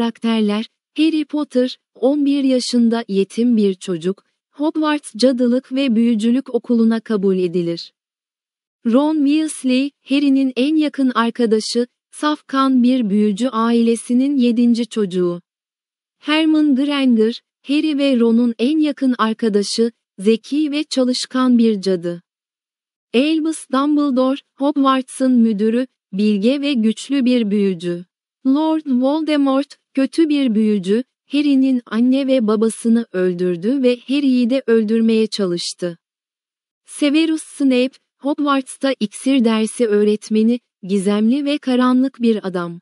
Karakterler, Harry Potter, 11 yaşında yetim bir çocuk, Hogwarts Cadılık ve Büyücülük Okulu'na kabul edilir. Ron Weasley, Harry'nin en yakın arkadaşı, safkan bir büyücü ailesinin yedinci çocuğu. Herman Granger, Harry ve Ron'un en yakın arkadaşı, zeki ve çalışkan bir cadı. Albus Dumbledore, Hogwarts'ın müdürü, bilge ve güçlü bir büyücü. Lord Voldemort, Kötü bir büyücü, Harry'nin anne ve babasını öldürdü ve Harry'i de öldürmeye çalıştı. Severus Snape, Hogwarts'ta iksir dersi öğretmeni, gizemli ve karanlık bir adam.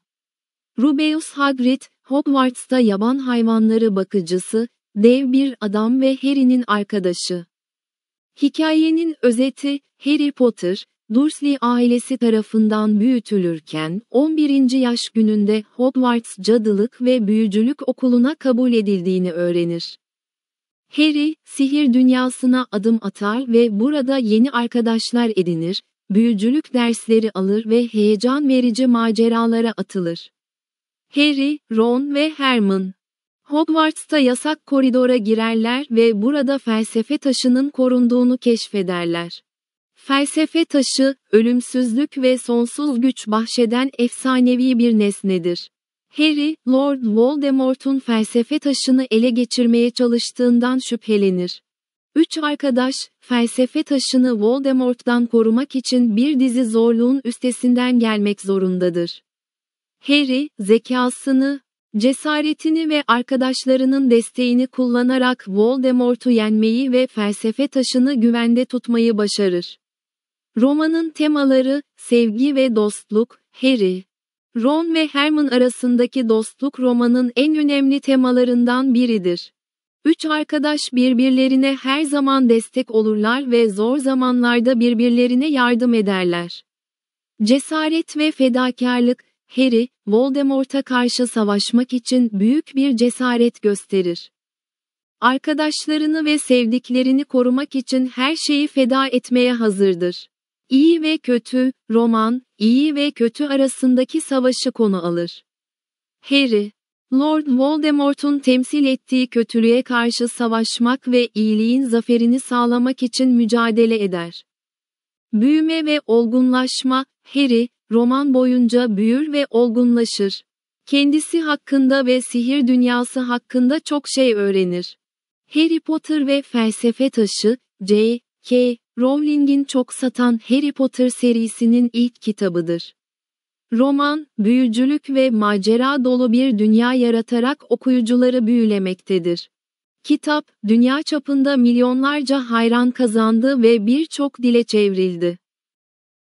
Rubeus Hagrid, Hogwarts'ta yaban hayvanları bakıcısı, dev bir adam ve Harry'nin arkadaşı. Hikayenin özeti, Harry Potter, Dursley ailesi tarafından büyütülürken, 11. yaş gününde Hogwarts Cadılık ve Büyücülük Okulu'na kabul edildiğini öğrenir. Harry, sihir dünyasına adım atar ve burada yeni arkadaşlar edinir, büyücülük dersleri alır ve heyecan verici maceralara atılır. Harry, Ron ve Herman Hogwarts'ta yasak koridora girerler ve burada felsefe taşının korunduğunu keşfederler. Felsefe taşı, ölümsüzlük ve sonsuz güç bahşeden efsanevi bir nesnedir. Harry, Lord Voldemort'un felsefe taşını ele geçirmeye çalıştığından şüphelenir. Üç arkadaş, felsefe taşını Voldemort'dan korumak için bir dizi zorluğun üstesinden gelmek zorundadır. Harry, zekasını, cesaretini ve arkadaşlarının desteğini kullanarak Voldemort'u yenmeyi ve felsefe taşını güvende tutmayı başarır. Romanın temaları, sevgi ve dostluk, Harry. Ron ve Herman arasındaki dostluk romanın en önemli temalarından biridir. Üç arkadaş birbirlerine her zaman destek olurlar ve zor zamanlarda birbirlerine yardım ederler. Cesaret ve fedakarlık, Harry, Voldemort'a karşı savaşmak için büyük bir cesaret gösterir. Arkadaşlarını ve sevdiklerini korumak için her şeyi feda etmeye hazırdır. İyi ve kötü, roman, iyi ve kötü arasındaki savaşı konu alır. Harry, Lord Voldemort'un temsil ettiği kötülüğe karşı savaşmak ve iyiliğin zaferini sağlamak için mücadele eder. Büyüme ve olgunlaşma, Harry, roman boyunca büyür ve olgunlaşır. Kendisi hakkında ve sihir dünyası hakkında çok şey öğrenir. Harry Potter ve Felsefe Taşı, J.K. Rowling'in çok satan Harry Potter serisinin ilk kitabıdır. Roman, büyücülük ve macera dolu bir dünya yaratarak okuyucuları büyülemektedir. Kitap, dünya çapında milyonlarca hayran kazandı ve birçok dile çevrildi.